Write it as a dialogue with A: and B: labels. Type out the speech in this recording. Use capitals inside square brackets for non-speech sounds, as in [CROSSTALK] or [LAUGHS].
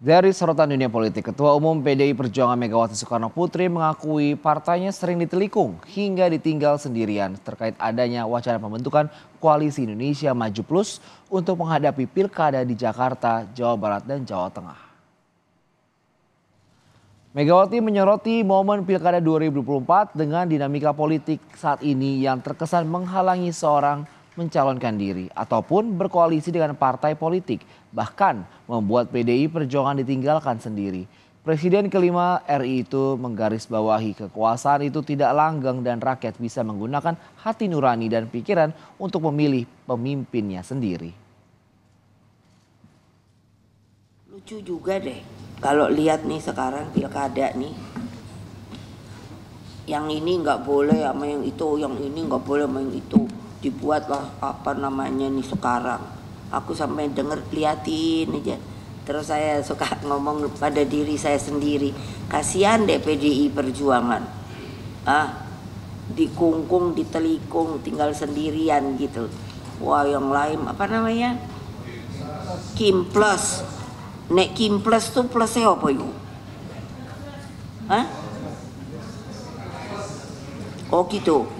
A: Dari sorotan dunia politik, Ketua Umum PDI Perjuangan Megawati Soekarno Putri mengakui partainya sering ditelikung hingga ditinggal sendirian terkait adanya wacana pembentukan Koalisi Indonesia Maju Plus untuk menghadapi pilkada di Jakarta, Jawa Barat, dan Jawa Tengah. Megawati menyoroti momen pilkada 2024 dengan dinamika politik saat ini yang terkesan menghalangi seorang mencalonkan diri ataupun berkoalisi dengan partai politik, bahkan membuat PDI Perjuangan ditinggalkan sendiri. Presiden kelima RI itu menggarisbawahi kekuasaan itu tidak langgeng dan rakyat bisa menggunakan hati nurani dan pikiran untuk memilih pemimpinnya sendiri.
B: Lucu juga deh kalau lihat nih sekarang pilkada nih yang ini nggak boleh sama yang itu, yang ini nggak boleh sama yang itu dibuatlah apa namanya nih sekarang aku sampai denger liatin aja terus saya suka [LAUGHS] ngomong pada diri saya sendiri kasihan deh PDI Perjuangan ah dikungkung ditelikung tinggal sendirian gitu wah yang lain apa namanya Kim Plus nek Kim Plus tuh plusnya apa yuk Hah? Oh gitu